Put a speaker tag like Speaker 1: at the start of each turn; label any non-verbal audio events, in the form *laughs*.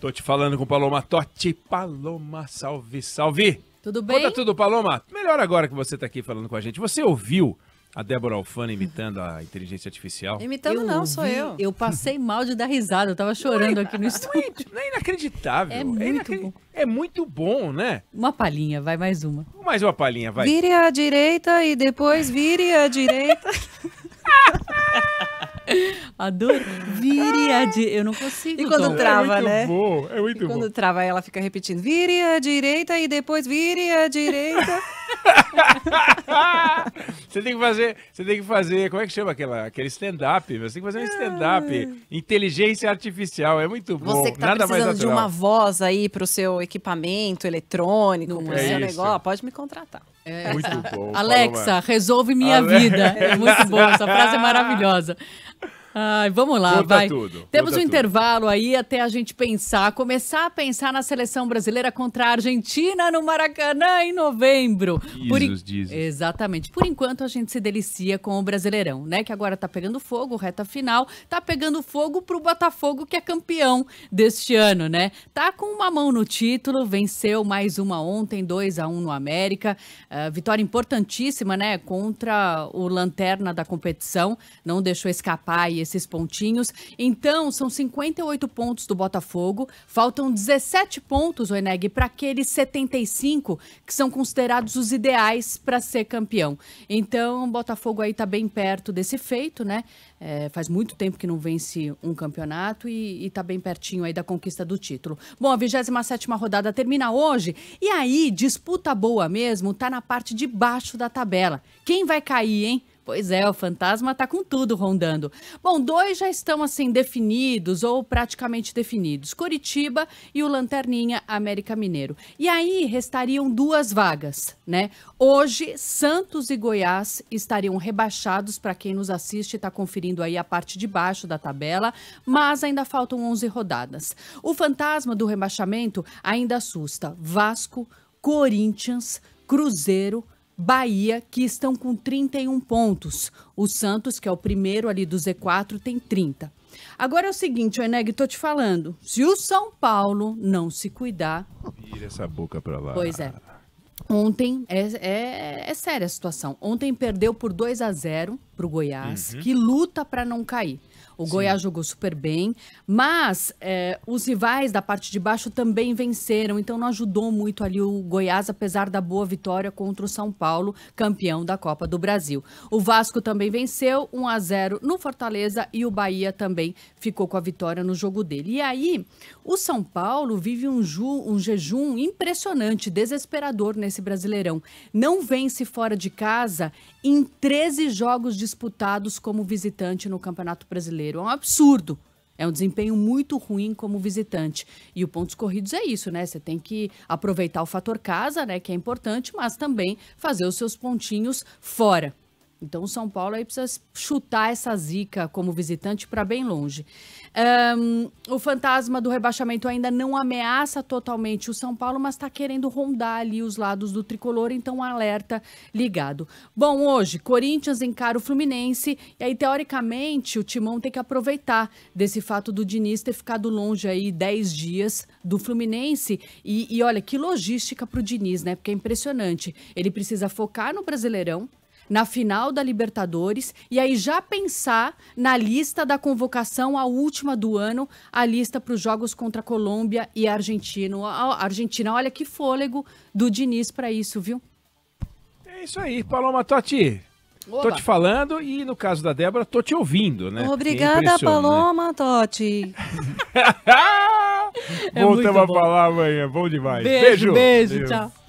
Speaker 1: Tô te falando com Paloma Totti. Paloma, salve, salve! Tudo bem? Conta tudo, Paloma. Melhor agora que você tá aqui falando com a gente. Você ouviu a Débora Alfano imitando a inteligência artificial? Imitando eu não, ouvi. sou eu. Eu passei mal de dar risada, eu tava chorando aqui no é, é estúdio. é inacreditável. É, é muito é inacredi... bom. É muito bom, né? Uma palhinha, vai mais uma. Mais uma palhinha, vai. Vire à direita e depois vire à direita. *laughs* a dor viríade. Eu não consigo. E quando tom. trava, é né? Bom, é muito e quando bom. trava, ela fica repetindo: vire à direita e depois vire à direita. *laughs* você tem que fazer, você tem que fazer, como é que chama aquela, aquele stand-up? Você tem que fazer um stand-up, ah. inteligência artificial, é muito bom. Você que tá Nada precisando de uma voz aí pro seu equipamento eletrônico, pro é seu isso. negócio, pode me contratar. É muito bom. *laughs* Alexa, Paloma. resolve minha vida. *laughs* É muito bom, essa frase é maravilhosa. Ai, vamos lá, conta vai. Tudo, Temos um tudo. intervalo aí até a gente pensar, começar a pensar na seleção brasileira contra a Argentina no Maracanã em novembro. Jesus, Por in... Jesus. Exatamente. Por enquanto a gente se delicia com o Brasileirão, né? Que agora tá pegando fogo, reta final, tá pegando fogo pro Botafogo que é campeão deste ano, né? Tá com uma mão no título, venceu mais uma ontem, 2 a 1 um no América. Uh, vitória importantíssima, né? Contra o lanterna da competição, não deixou escapar esse esses pontinhos. Então, são 58 pontos do Botafogo. Faltam 17 pontos, Oeneg, para aqueles 75 que são considerados os ideais para ser campeão. Então, o Botafogo aí está bem perto desse feito, né? É, faz muito tempo que não vence um campeonato e está bem pertinho aí da conquista do título. Bom, a 27 rodada termina hoje e aí disputa boa mesmo tá na parte de baixo da tabela. Quem vai cair, hein? Pois é, o fantasma está com tudo rondando. Bom, dois já estão assim definidos ou praticamente definidos: Coritiba e o Lanterninha América Mineiro. E aí restariam duas vagas, né? Hoje, Santos e Goiás estariam rebaixados para quem nos assiste está conferindo aí a parte de baixo da tabela, mas ainda faltam 11 rodadas. O fantasma do rebaixamento ainda assusta Vasco, Corinthians, Cruzeiro, Bahia, que estão com 31 pontos. O Santos, que é o primeiro ali do Z4, tem 30. Agora é o seguinte, Oeneg, tô te falando. Se o São Paulo não se cuidar. Vira essa boca pra lá. Pois é. Ontem, é, é, é séria a situação. Ontem perdeu por 2 a 0 pro Goiás, uhum. que luta para não cair. O Sim. Goiás jogou super bem, mas é, os rivais da parte de baixo também venceram, então não ajudou muito ali o Goiás, apesar da boa vitória contra o São Paulo, campeão da Copa do Brasil. O Vasco também venceu 1 a 0 no Fortaleza e o Bahia também ficou com a vitória no jogo dele. E aí, o São Paulo vive um, ju, um jejum impressionante, desesperador nesse Brasileirão. Não vence fora de casa em 13 jogos disputados como visitante no Campeonato Brasileiro brasileiro. É um absurdo. É um desempenho muito ruim como visitante. E o pontos corridos é isso, né? Você tem que aproveitar o fator casa, né, que é importante, mas também fazer os seus pontinhos fora. Então o São Paulo aí precisa chutar essa zica como visitante para bem longe. Um, o fantasma do rebaixamento ainda não ameaça totalmente o São Paulo, mas está querendo rondar ali os lados do tricolor, então alerta ligado. Bom, hoje, Corinthians encara o Fluminense, e aí, teoricamente, o Timão tem que aproveitar desse fato do Diniz ter ficado longe aí 10 dias do Fluminense. E, e olha, que logística para o Diniz, né? Porque é impressionante. Ele precisa focar no Brasileirão, na final da Libertadores e aí já pensar na lista da convocação, a última do ano, a lista para os jogos contra Colômbia e Argentina. A Argentina, olha que fôlego do Diniz para isso, viu? É isso aí, Paloma Totti. Oba. Tô te falando e no caso da Débora, tô te ouvindo, né? Obrigada, é Paloma né? Totti. *laughs* é Voltamos a falar amanhã. Bom demais. Beijo, beijo, beijo. tchau.